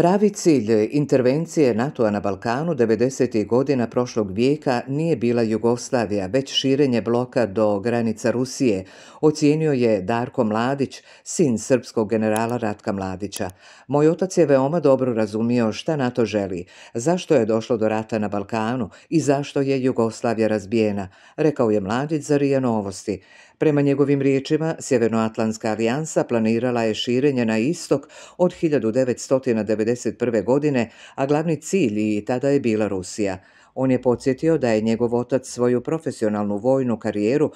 Pravi cilj intervencije NATO-a na Balkanu 90. godina prošlog vijeka nije bila Jugoslavija, već širenje bloka do granica Rusije, ocijenio je Darko Mladić, sin srpskog generala Ratka Mladića. Moj otac je veoma dobro razumio šta NATO želi, zašto je došlo do rata na Balkanu i zašto je Jugoslavija razbijena, rekao je Mladić za Rije Novosti. Prema njegovim riječima, Sjevernoatlantska alijansa planirala je širenje na istok od 1990 1991. godine, a glavni cilj i tada je bila Rusija. On je podsjetio da je njegov otac svoju profesionalnu vojnu karijeru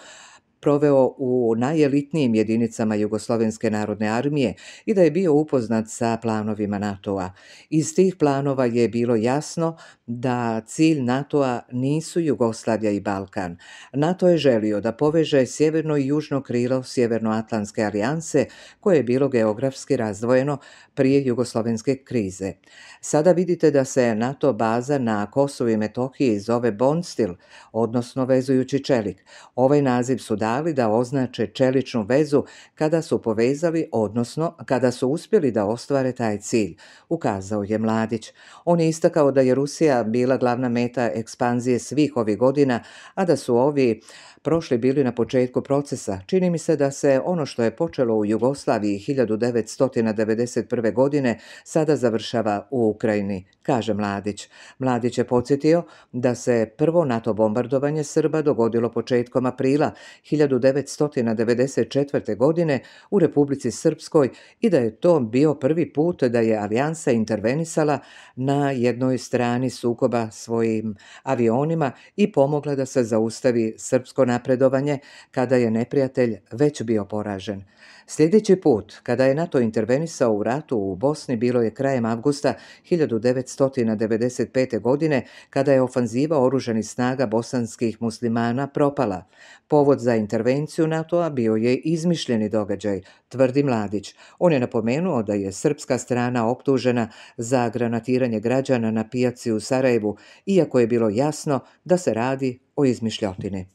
proveo u najelitnijim jedinicama Jugoslovenske narodne armije i da je bio upoznat sa planovima NATO-a. Iz tih planova je bilo jasno da cilj NATO-a nisu Jugoslavija i Balkan. NATO je želio da poveže sjeverno i južno krilo Sjevernoatlantske alijanse koje je bilo geografski razdvojeno prije Jugoslovenske krize. Sada vidite da se NATO baza na Kosovu i Metohiji zove Bonstil, odnosno vezujući čelik. Ovaj naziv su dali dali da označe čeličnu vezu kada su povezali, odnosno kada su uspjeli da ostvare taj cilj, ukazao je Mladić. On je istakao da je Rusija bila glavna meta ekspanzije svih ovih godina, a da su ovi prošli bili na početku procesa. Čini mi se da se ono što je počelo u Jugoslaviji 1991. godine sada završava u Ukrajini, kaže Mladić. Mladić je podsjetio da se prvo NATO bombardovanje Srba dogodilo početkom aprila 1994. godine u Republici Srpskoj i da je to bio prvi put da je alijansa intervenisala na jednoj strani sukoba svojim avionima i pomogla da se zaustavi srpsko napredovanje kada je neprijatelj već bio poražen. Sljedeći put, kada je NATO intervenisao u ratu u Bosni, bilo je krajem avgusta 1994. 1995. godine kada je ofanziva oružanih snaga bosanskih muslimana propala. Povod za intervenciju NATO-a bio je izmišljeni događaj, tvrdi Mladić. On je napomenuo da je srpska strana optužena za granatiranje građana na pijaci u Sarajevu, iako je bilo jasno da se radi o izmišljotini.